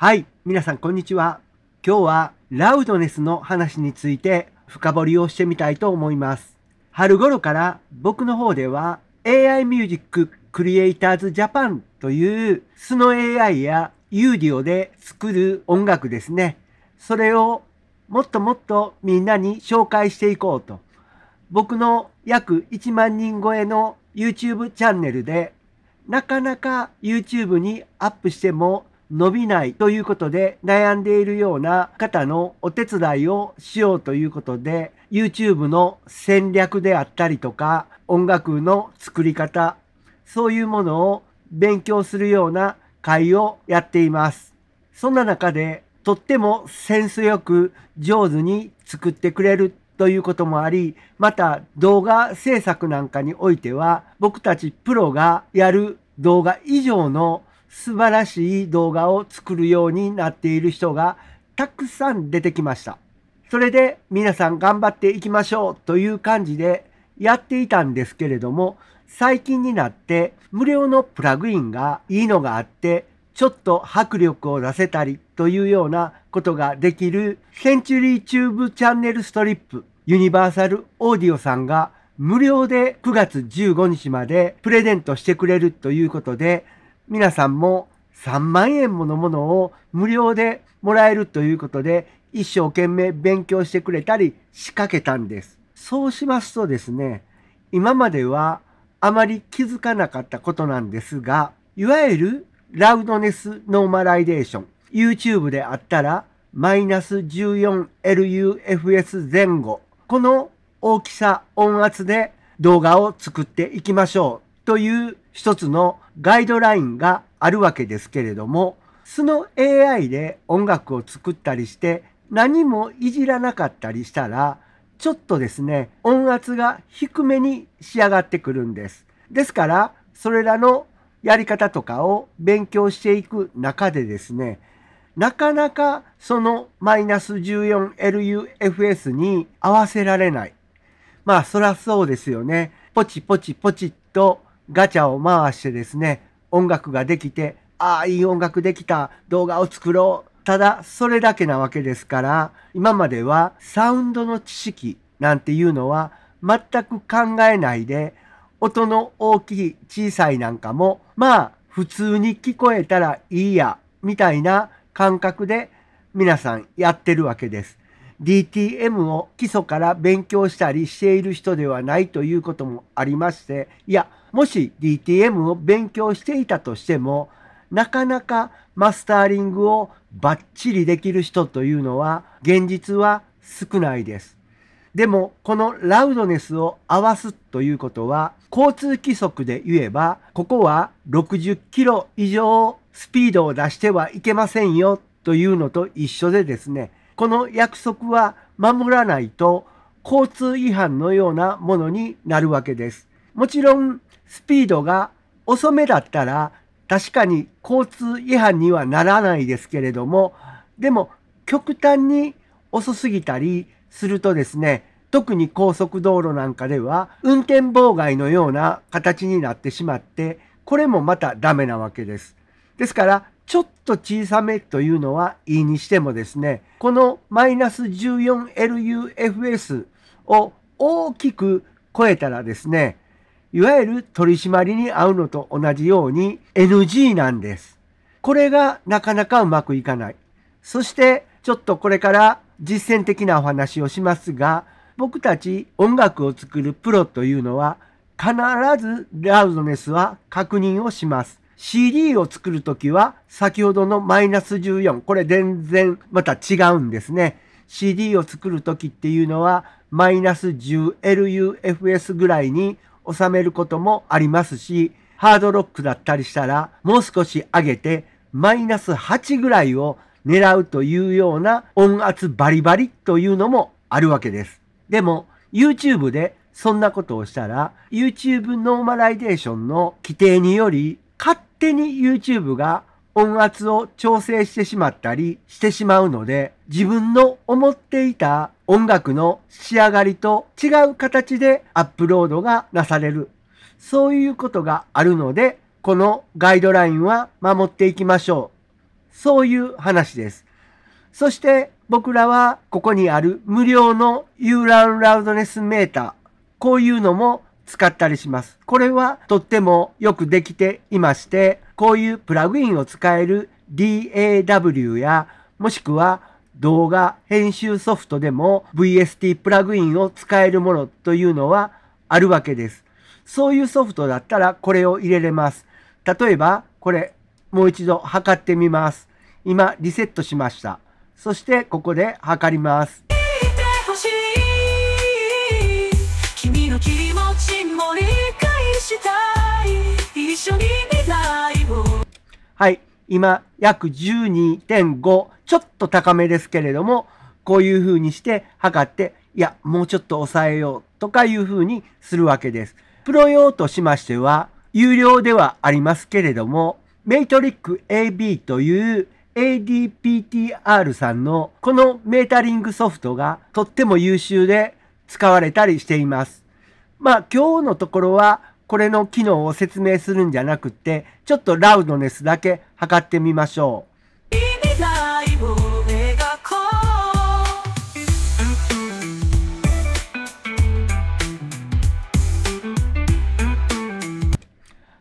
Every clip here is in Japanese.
はい、皆さんこんにちは。今日はラウドネスの話について深掘りをしてみたいと思います。春頃から僕の方では AI ミュージッククリエイターズジャパンという素の AI やユーディオで作る音楽ですね。それをもっともっとみんなに紹介していこうと。僕の約1万人超えの YouTube チャンネルでなかなか YouTube にアップしても伸びないということで悩んでいるような方のお手伝いをしようということで YouTube の戦略であったりとか音楽の作り方そういうものを勉強するような会をやっています。そんな中でとってもセンスよく上手に作ってくれるということもあり、また動画制作なんかにおいては僕たちプロがやる動画以上の素晴らしい動画を作るようになっている人がたくさん出てきました。それで皆さん頑張っていきましょうという感じでやっていたんですけれども、最近になって無料のプラグインがいいのがあって、ちょっと迫力を出せたりというようなことができるセンチュリーチューブチャンネルストリップユニバーサルオーディオさんが無料で9月15日までプレゼントしてくれるということで皆さんも3万円ものものを無料でもらえるということで、一生懸命勉強してくれたり仕掛けたんです。そうしますとですね、今まではあまり気づかなかったことなんですが、いわゆるラウドネスノーマライゼーション、YouTube であったらマイナス 14LUFS 前後、この大きさ、音圧で動画を作っていきましょうという一つのガイドラインがあるわけですけれども、その AI で音楽を作ったりして何もいじらなかったりしたら、ちょっとですね、音圧が低めに仕上がってくるんです。ですから、それらのやり方とかを勉強していく中でですね、なかなかそのマイナス 14LUFS に合わせられない。まあ、そらそうですよね。ポチポチポチっとガチャを回してですね、音楽ができて、ああ、いい音楽できた、動画を作ろう。ただ、それだけなわけですから、今まではサウンドの知識なんていうのは全く考えないで、音の大きい、小さいなんかも、まあ、普通に聞こえたらいいや、みたいな感覚で皆さんやってるわけです。DTM を基礎から勉強したりしている人ではないということもありまして、いや、もし DTM を勉強していたとしても、なかなかマスターリングをバッチリできる人というのは現実は少ないです。でもこのラウドネスを合わすということは交通規則で言えばここは60キロ以上スピードを出してはいけませんよというのと一緒でですねこの約束は守らないと交通違反のようなものになるわけです。もちろんスピードが遅めだったら確かに交通違反にはならないですけれども、でも極端に遅すぎたりするとですね、特に高速道路なんかでは運転妨害のような形になってしまって、これもまたダメなわけです。ですから、ちょっと小さめというのはいいにしてもですね、このマイナス 14LUFS を大きく超えたらですね、いわゆる取り締まりに合うのと同じように NG なんです。これがなかなかうまくいかない。そしてちょっとこれから実践的なお話をしますが、僕たち音楽を作るプロというのは必ずラウドネスは確認をします。CD を作るときは先ほどのマイナス14、これ全然また違うんですね。CD を作るときっていうのはマイナス 10LUFS ぐらいに収めることもありますし、ハードロックだったりしたら、もう少し上げて、マイナス8ぐらいを狙うというような音圧バリバリというのもあるわけです。でも、YouTube でそんなことをしたら、YouTube ノーマライゼーションの規定により、勝手に YouTube が音圧を調整してしまったりしてしまうので、自分の思っていた音楽の仕上がりと違う形でアップロードがなされる。そういうことがあるので、このガイドラインは守っていきましょう。そういう話です。そして僕らはここにある無料の u ランラウドネスメーター、こういうのも使ったりします。これはとってもよくできていまして、こういうプラグインを使える DAW やもしくは動画編集ソフトでも VST プラグインを使えるものというのはあるわけです。そういうソフトだったらこれを入れれます。例えばこれもう一度測ってみます。今リセットしました。そしてここで測ります。理解したい一緒に未来をはい今約12.5ちょっと高めですけれどもこういう風にして測っていやもうちょっと抑えようとかいう風にするわけですプロ用としましては有料ではありますけれどもメイトリック AB という ADPTR さんのこのメータリングソフトがとっても優秀で使われたりしています。まあ今日のところはこれの機能を説明するんじゃなくて、ちょっとラウドネスだけ測ってみましょう。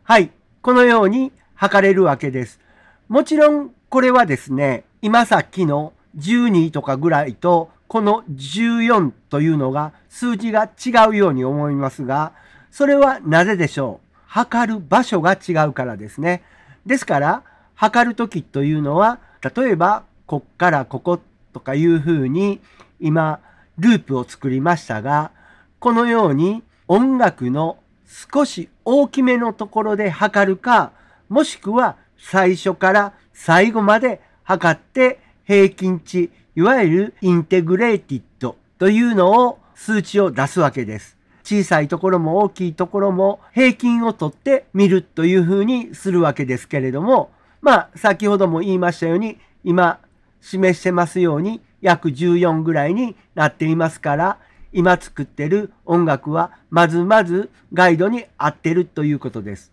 はい。このように測れるわけです。もちろん、これはですね、今さっきの12とかぐらいとこの14というのが数字が違うように思いますが、それはなぜでしょう測る場所が違うからですね。ですから、測る時というのは、例えば、こっからこことかいうふうに、今、ループを作りましたが、このように音楽の少し大きめのところで測るか、もしくは最初から最後まで測って平均値、いわゆるインテグレーティッドというのを数値を出すわけです。小さいところも大きいところも平均をとってみるというふうにするわけですけれども、まあ先ほども言いましたように今示してますように約14ぐらいになっていますから今作ってる音楽はまずまずガイドに合ってるということです。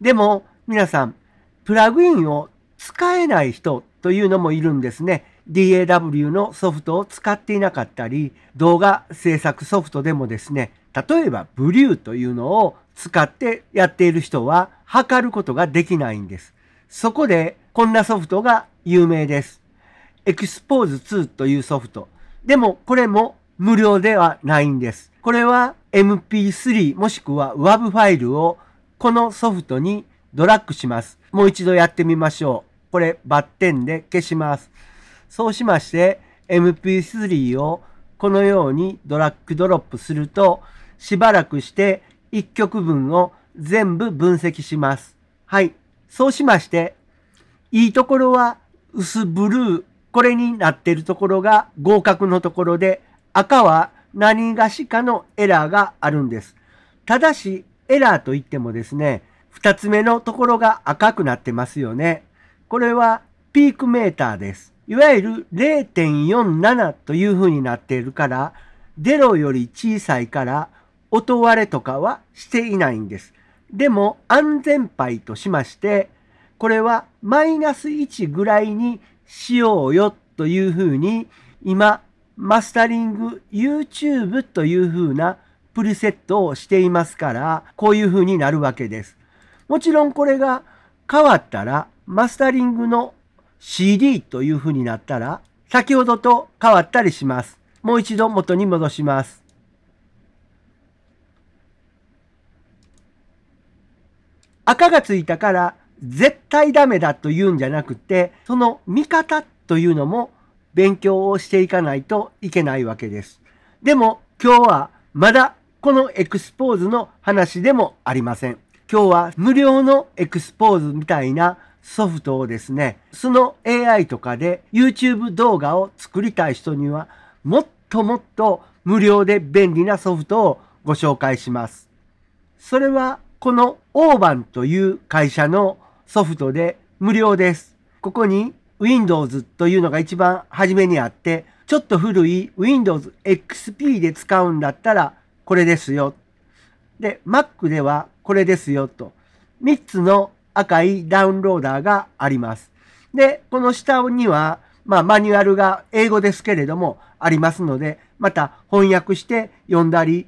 でも皆さんプラグインを使えない人というのもいるんですね。DAW のソフトを使っていなかったり、動画制作ソフトでもですね、例えばブリューというのを使ってやっている人は測ることができないんです。そこでこんなソフトが有名です。エクスポーズ2というソフト。でもこれも無料ではないんです。これは MP3 もしくは WAV ファイルをこのソフトにドラッグします。もう一度やってみましょう。これバッテンで消します。そうしまして MP3 をこのようにドラッグドロップするとしばらくして1曲分を全部分析します。はい。そうしましていいところは薄ブルーこれになっているところが合格のところで赤は何がしかのエラーがあるんです。ただしエラーといってもですね、2つ目のところが赤くなってますよね。これはピークメーターです。いわゆる0.47というふうになっているから、0より小さいから、音割れとかはしていないんです。でも、安全牌としまして、これはマイナス1ぐらいにしようよというふうに、今、マスタリング YouTube というふうなプリセットをしていますから、こういうふうになるわけです。もちろんこれが変わったら、マスタリングの CD という風になったら、先ほどと変わったりします。もう一度元に戻します。赤がついたから絶対ダメだと言うんじゃなくて、その見方というのも勉強をしていかないといけないわけです。でも今日はまだこのエクスポーズの話でもありません。今日は無料のエクスポーズみたいなソフトをですね、その AI とかで YouTube 動画を作りたい人には、もっともっと無料で便利なソフトをご紹介します。それは、このオーバンという会社のソフトで無料です。ここに Windows というのが一番初めにあって、ちょっと古い Windows XP で使うんだったらこれですよ。で、Mac ではこれですよと。3つの赤いダウンローダーがあります。で、この下には、まあ、マニュアルが英語ですけれどもありますので、また翻訳して読んだり、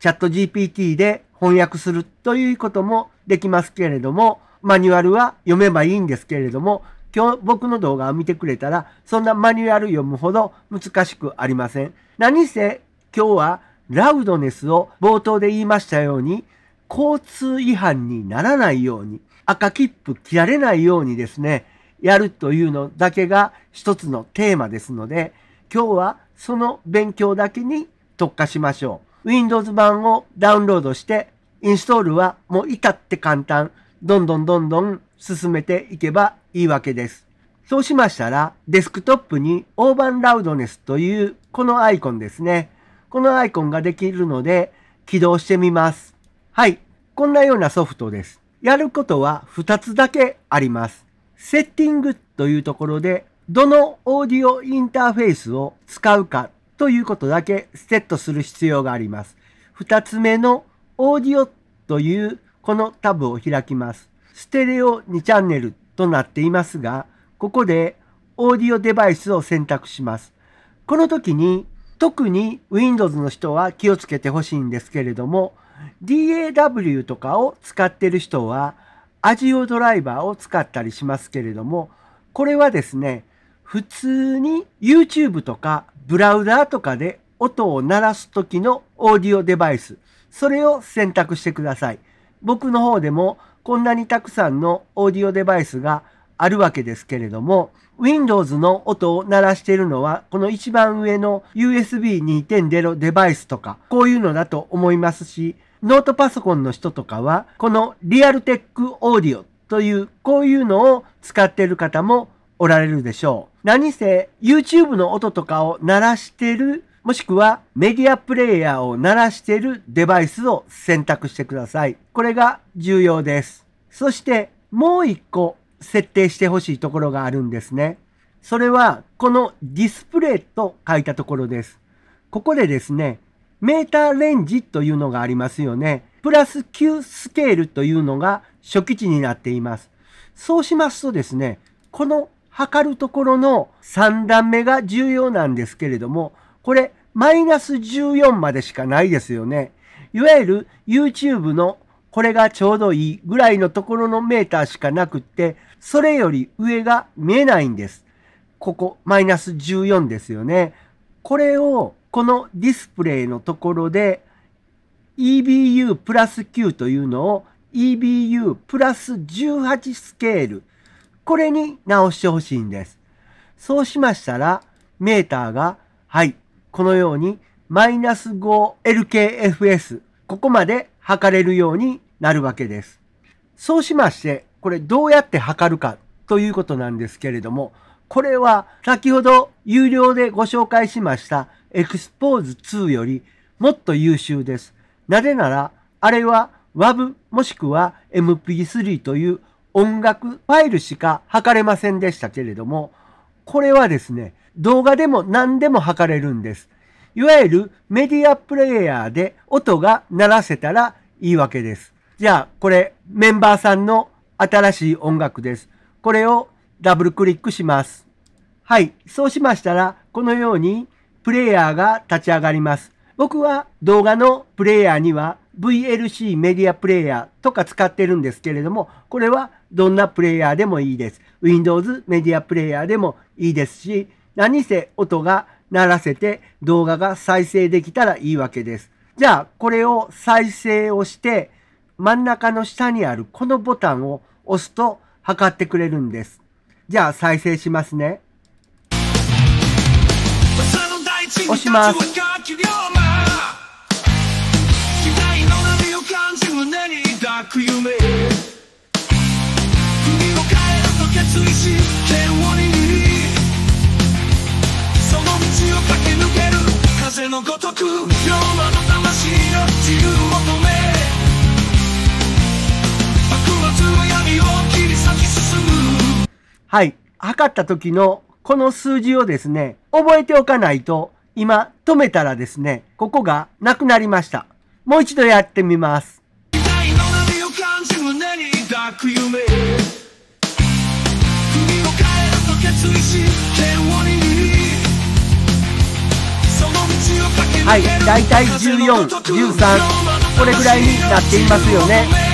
チャット GPT で翻訳するということもできますけれども、マニュアルは読めばいいんですけれども、今日僕の動画を見てくれたら、そんなマニュアル読むほど難しくありません。何せ今日はラウドネスを冒頭で言いましたように、交通違反にならないように、赤切符切られないようにですね、やるというのだけが一つのテーマですので、今日はその勉強だけに特化しましょう。Windows 版をダウンロードして、インストールはもう至って簡単、どんどんどんどん進めていけばいいわけです。そうしましたら、デスクトップにオーバンラウドネスというこのアイコンですね。このアイコンができるので起動してみます。はい。こんなようなソフトです。やることは2つだけあります。セッティングというところで、どのオーディオインターフェースを使うかということだけセットする必要があります。2つ目のオーディオというこのタブを開きます。ステレオ2チャンネルとなっていますが、ここでオーディオデバイスを選択します。この時に特に Windows の人は気をつけてほしいんですけれども、DAW とかを使ってる人は、アジオドライバーを使ったりしますけれども、これはですね、普通に YouTube とかブラウザーとかで音を鳴らす時のオーディオデバイス、それを選択してください。僕の方でもこんなにたくさんのオーディオデバイスがあるわけですけれども、Windows の音を鳴らしているのは、この一番上の USB2.0 デバイスとか、こういうのだと思いますし、ノートパソコンの人とかは、このリアルテックオーディオという、こういうのを使っている方もおられるでしょう。何せ YouTube の音とかを鳴らしてる、もしくはメディアプレイヤーを鳴らしてるデバイスを選択してください。これが重要です。そしてもう一個設定してほしいところがあるんですね。それはこのディスプレイと書いたところです。ここでですね、メーターレンジというのがありますよね。プラス9スケールというのが初期値になっています。そうしますとですね、この測るところの3段目が重要なんですけれども、これマイナス14までしかないですよね。いわゆる YouTube のこれがちょうどいいぐらいのところのメーターしかなくって、それより上が見えないんです。ここ、マイナス14ですよね。これをこのディスプレイのところで EBU プラス9というのを EBU プラス18スケール、これに直してほしいんです。そうしましたら、メーターが、はい、このようにマイナス 5LKFS、ここまで測れるようになるわけです。そうしまして、これどうやって測るかということなんですけれども、これは先ほど有料でご紹介しましたエクスポーズ2よりもっと優秀です。なぜなら、あれは WAV もしくは MP3 という音楽ファイルしか測れませんでしたけれども、これはですね、動画でも何でも測れるんです。いわゆるメディアプレイヤーで音が鳴らせたらいいわけです。じゃあ、これメンバーさんの新しい音楽です。これをダブルクリックします。はい。そうしましたら、このようにプレイヤーが立ち上がります。僕は動画のプレイヤーには VLC メディアプレイヤーとか使ってるんですけれども、これはどんなプレイヤーでもいいです。Windows メディアプレイヤーでもいいですし、何せ音が鳴らせて動画が再生できたらいいわけです。じゃあ、これを再生をして、真ん中の下にあるこのボタンを押すと測ってくれるんです。じゃあ、再生しますね。押します。のごとくの魂の自由を求めの闇を切り裂き進むはい測った時のこの数字をですね覚えておかないと今止めたらですね、ここがなくなりました。もう一度やってみます。はい、だいたい14、13、これぐらいになっていますよね。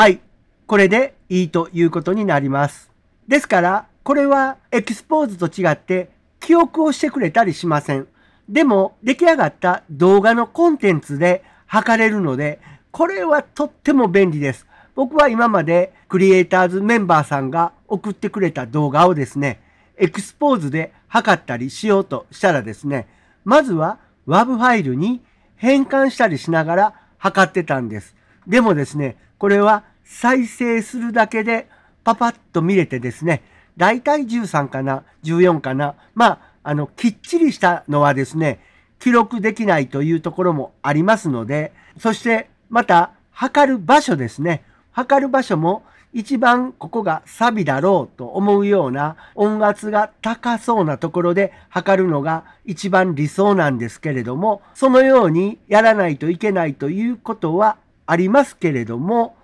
はい。これでいいということになります。ですから、これはエクスポーズと違って記憶をしてくれたりしません。でも、出来上がった動画のコンテンツで測れるので、これはとっても便利です。僕は今までクリエイターズメンバーさんが送ってくれた動画をですね、エクスポーズで測ったりしようとしたらですね、まずは WAV ファイルに変換したりしながら測ってたんです。でもですね、これは再生するだけでパパッと見れてですね、大体13かな、14かな、まあ、あの、きっちりしたのはですね、記録できないというところもありますので、そしてまた、測る場所ですね。測る場所も一番ここがサビだろうと思うような音圧が高そうなところで測るのが一番理想なんですけれども、そのようにやらないといけないということはありますけれども、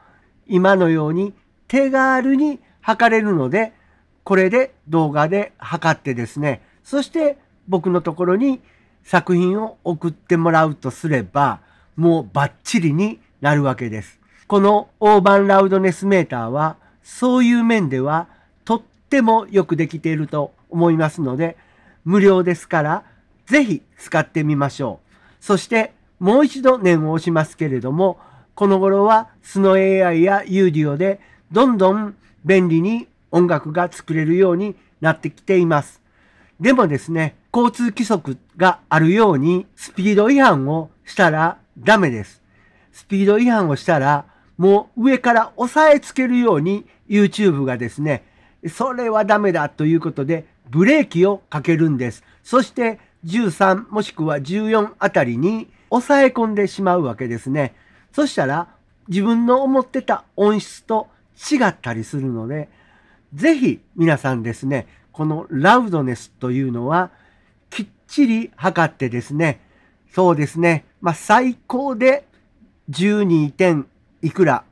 今のように手軽に測れるので、これで動画で測ってですね、そして僕のところに作品を送ってもらうとすれば、もうバッチリになるわけです。このオーバンラウドネスメーターは、そういう面ではとってもよくできていると思いますので、無料ですから、ぜひ使ってみましょう。そして、もう一度念を押しますけれども、この頃はスノ AI やユーディオでどんどん便利に音楽が作れるようになってきています。でもですね、交通規則があるようにスピード違反をしたらダメです。スピード違反をしたらもう上から押さえつけるように YouTube がですね、それはダメだということでブレーキをかけるんです。そして13もしくは14あたりに抑え込んでしまうわけですね。そしたら自分の思ってた音質と違ったりするので、ぜひ皆さんですね、このラウドネスというのはきっちり測ってですね、そうですね、まあ、最高で12点いくら、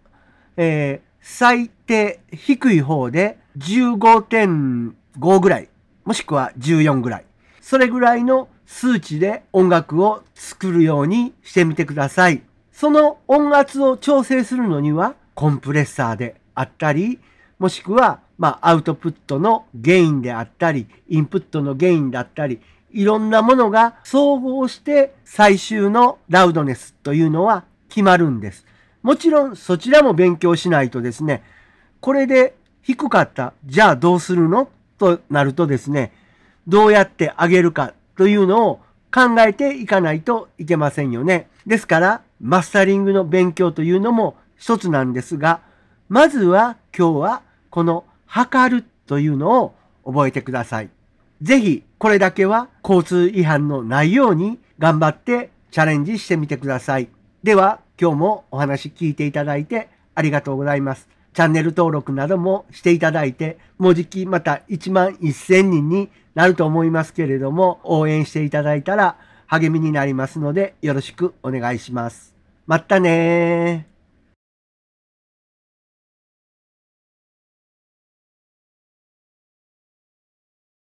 えー、最低低い方で15.5ぐらい、もしくは14ぐらい、それぐらいの数値で音楽を作るようにしてみてください。その音圧を調整するのにはコンプレッサーであったり、もしくは、まあ、アウトプットのゲインであったり、インプットのゲインだったり、いろんなものが総合して最終のラウドネスというのは決まるんです。もちろんそちらも勉強しないとですね、これで低かった、じゃあどうするのとなるとですね、どうやって上げるかというのを考えていかないといけませんよね。ですから、マスタリングの勉強というのも一つなんですが、まずは今日はこの測るというのを覚えてください。ぜひこれだけは交通違反のないように頑張ってチャレンジしてみてください。では今日もお話聞いていただいてありがとうございます。チャンネル登録などもしていただいて、もうじきまた1万1000人になると思いますけれども、応援していただいたら励みになりますのでよろしくお願いします。またね